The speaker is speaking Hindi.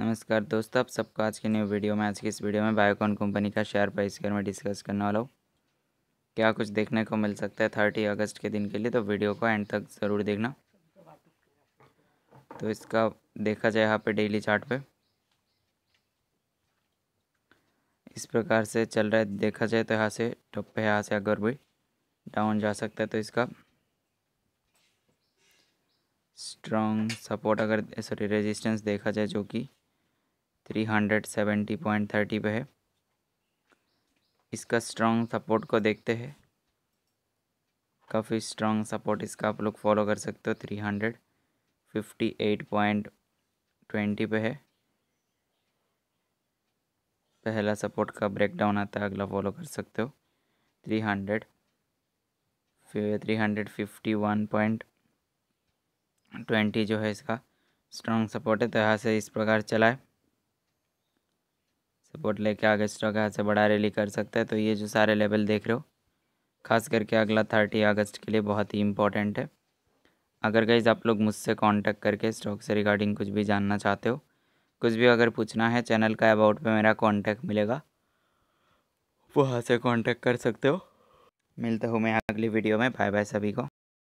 नमस्कार दोस्तों आप सबका आज के न्यू वीडियो में आज के इस वीडियो में बायोकॉन कंपनी का शेयर प्राइस के में डिस्कस करने वाला हूँ क्या कुछ देखने को मिल सकता है थर्टी अगस्त के दिन के लिए तो वीडियो को एंड तक ज़रूर देखना तो इसका देखा जाए यहाँ पे डेली चार्ट पे इस प्रकार से चल रहा है देखा जाए तो यहाँ से टॉप पे यहाँ से अगर भी डाउन जा सकता है तो इसका स्ट्रॉन्ग सपोर्ट अगर सॉरी रेजिस्टेंस देखा जाए जो कि three hundred seventy point thirty पे है इसका स्ट्रॉन्ग सपोर्ट को देखते हैं काफ़ी स्ट्रॉन्ग सपोर्ट इसका आप लोग फॉलो कर सकते हो three hundred fifty eight point twenty पे है पहला सपोर्ट का ब्रेकडाउन आता है अगला फॉलो कर सकते हो three hundred three hundred fifty one point twenty जो है इसका स्ट्रॉन्ग सपोर्ट है तो यहाँ से इस प्रकार चला है सपोर्ट लेके आगे स्टॉक यहाँ से बड़ा रैली कर सकता है तो ये जो सारे लेवल देख रहे हो खास करके अगला थर्टी अगस्त के लिए बहुत ही इंपॉर्टेंट है अगर गाइज आप लोग मुझसे कांटेक्ट करके स्टॉक से रिगार्डिंग कुछ भी जानना चाहते हो कुछ भी अगर पूछना है चैनल का अबाउट पे मेरा कांटेक्ट मिलेगा वहाँ से कांटेक्ट कर सकते हो मिलता हूँ मैं अगली वीडियो में बाय बाय सभी को